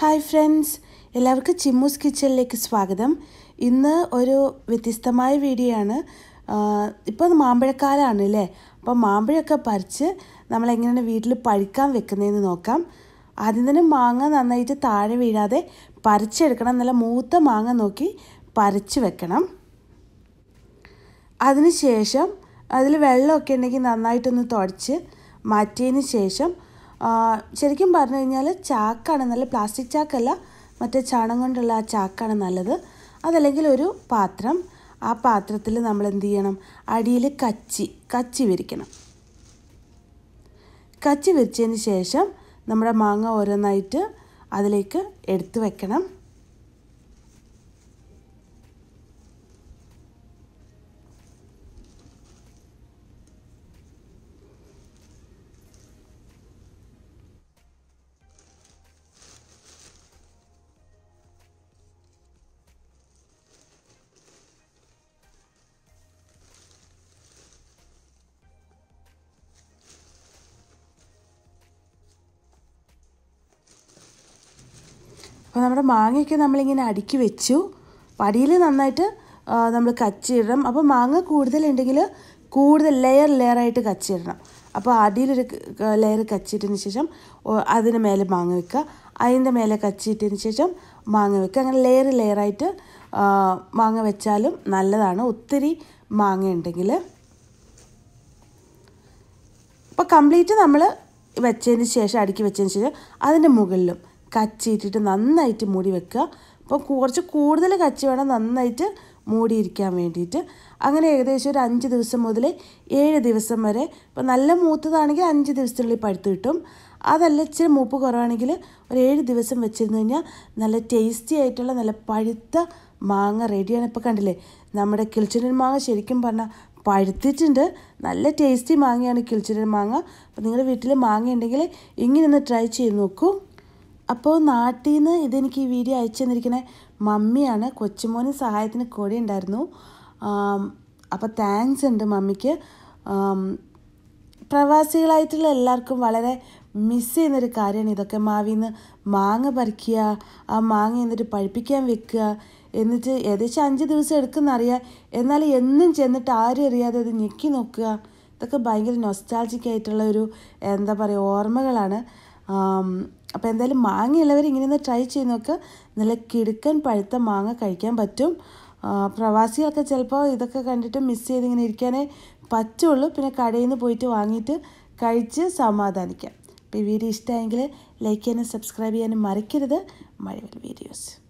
hi friends എല്ലാവർക്കും ചിമ്മൂസ് കിച്ചണിലേക്ക് സ്വാഗതം ഇന്ന് ഒരു വ്യത്യസ്തമായ വീഡിയോ ആണ് ഇപ്പോൾ മാമ്പഴക്കാലമാണ് അല്ലേ അപ്പോൾ മാമ്പഴമൊക്കെ പറിച്ച് നമ്മൾ എങ്ങനെയാണ് വീട്ടിൽ പഴുക്കാൻ വെക്കുന്നതെന്ന് നോക്കാം ആദ്യം തന്നെ മാങ്ങ നന്നായിട്ട് താഴെ വീഴാതെ പറിച്ചെടുക്കണം നല്ല മൂത്ത മാങ്ങ നോക്കി പറിച്ച് വെക്കണം അതിനുശേഷം അതിൽ വെള്ളമൊക്കെ ഉണ്ടെങ്കിൽ നന്നായിട്ടൊന്ന് തുടച്ച് മാറ്റിയതിന് ശേഷം ശരിക്കും പറഞ്ഞു കഴിഞ്ഞാൽ ചാക്കാണ് നല്ല പ്ലാസ്റ്റിക് ചാക്കല്ല മറ്റേ ചാണം കൊണ്ടുള്ള ആ ചാക്കാണ് നല്ലത് അതല്ലെങ്കിൽ ഒരു പാത്രം ആ പാത്രത്തിൽ നമ്മൾ എന്ത് ചെയ്യണം അടിയിൽ കച്ചി കച്ചി വിരിക്കണം കച്ചി വിരിച്ചതിന് ശേഷം നമ്മുടെ മാങ്ങ ഓരോന്നായിട്ട് അതിലേക്ക് എടുത്തു വെക്കണം അപ്പോൾ നമ്മുടെ മാങ്ങയൊക്കെ നമ്മളിങ്ങനെ അടുക്കി വെച്ചു വടിയിൽ നന്നായിട്ട് നമ്മൾ കച്ചിടണം അപ്പോൾ മാങ്ങ കൂടുതലുണ്ടെങ്കിൽ കൂടുതൽ ലെയർ ലെയറായിട്ട് കച്ചിടണം അപ്പോൾ അടിയിലൊരു ലെയർ കച്ചിട്ടതിന് ശേഷം അതിന് മേലെ മാങ്ങ വെക്കുക അതിൻ്റെ മേലെ കച്ചിട്ടതിന് ശേഷം മാങ്ങ വെക്കുക അങ്ങനെ ലെയർ ലെയറായിട്ട് മാങ്ങ വെച്ചാലും നല്ലതാണ് ഒത്തിരി മാങ്ങ ഉണ്ടെങ്കിൽ അപ്പോൾ കംപ്ലീറ്റ് നമ്മൾ വെച്ചതിന് ശേഷം അടുക്കി വെച്ചതിന് ശേഷം അതിൻ്റെ മുകളിലും കച്ചിയിട്ടിട്ട് നന്നായിട്ട് മൂടി വെക്കുക അപ്പോൾ കുറച്ച് കൂടുതൽ കച്ചി വേണം നന്നായിട്ട് മൂടിയിരിക്കാൻ വേണ്ടിയിട്ട് അങ്ങനെ ഏകദേശം ഒരു അഞ്ച് ദിവസം മുതൽ ഏഴ് ദിവസം വരെ ഇപ്പോൾ നല്ല മൂത്തതാണെങ്കിൽ അഞ്ച് ദിവസത്തിനുള്ളിൽ പഴുത്ത് കിട്ടും അതല്ല ഇച്ചിരി മൂപ്പ് കുറവാണെങ്കിൽ ഒരു ഏഴ് ദിവസം വെച്ചിരുന്നു കഴിഞ്ഞാൽ നല്ല ടേസ്റ്റി ആയിട്ടുള്ള നല്ല പഴുത്ത മാങ്ങ റെഡിയാണ് ഇപ്പോൾ കണ്ടില്ലേ നമ്മുടെ കിളിച്ചിനൻ മാങ്ങ ശരിക്കും പറഞ്ഞാൽ പഴുത്തിട്ടുണ്ട് നല്ല ടേസ്റ്റി മാങ്ങയാണ് കിളിച്ചിനൻ മാങ്ങ അപ്പോൾ നിങ്ങളുടെ വീട്ടിൽ മാങ്ങ ഉണ്ടെങ്കിൽ ഇങ്ങനെ ഒന്ന് ട്രൈ ചെയ്ത് നോക്കൂ അപ്പോൾ നാട്ടിൽ നിന്ന് ഇതെനിക്ക് ഈ വീഡിയോ അയച്ചു തന്നിരിക്കുന്ന മമ്മിയാണ് കൊച്ചുമോന് സഹായത്തിന് കോടി ഉണ്ടായിരുന്നു അപ്പോൾ താങ്ക്സ് ഉണ്ട് മമ്മിക്ക് പ്രവാസികളായിട്ടുള്ള എല്ലാവർക്കും വളരെ മിസ് ചെയ്യുന്നൊരു കാര്യമാണ് ഇതൊക്കെ മാവിൽ നിന്ന് മാങ്ങ പറിക്കുക ആ മാങ്ങ എന്നിട്ട് പഴിപ്പിക്കാൻ വെക്കുക എന്നിട്ട് ഏകദേശം അഞ്ച് ദിവസം എടുക്കുന്നറിയാം എന്നാൽ എന്നും ചെന്നിട്ട് ആരും അറിയാതെ അത് ഞെക്കി നോക്കുക ഇതൊക്കെ ഭയങ്കര നൊസ്റ്റാൾജിക് ആയിട്ടുള്ള ഒരു എന്താ പറയുക ഓർമ്മകളാണ് അപ്പോൾ എന്തായാലും മാങ്ങയുള്ളവർ ഇങ്ങനെ ഒന്ന് ട്രൈ ചെയ്ത് നോക്കുക നല്ല കിടുക്കൻ പഴുത്ത മാങ്ങ കഴിക്കാൻ പറ്റും പ്രവാസികൾക്ക് ചിലപ്പോൾ ഇതൊക്കെ കണ്ടിട്ട് മിസ് ചെയ്ത് ഇങ്ങനെ ഇരിക്കാനേ പറ്റുള്ളൂ പിന്നെ കടയിൽ നിന്ന് പോയിട്ട് വാങ്ങിയിട്ട് കഴിച്ച് സമാധാനിക്കാം അപ്പോൾ ഈ വീഡിയോ ഇഷ്ടമായെങ്കിൽ ലൈക്ക് ചെയ്യാനും സബ്സ്ക്രൈബ് ചെയ്യാനും മറക്കരുത് മഴവിൽ വീഡിയോസ്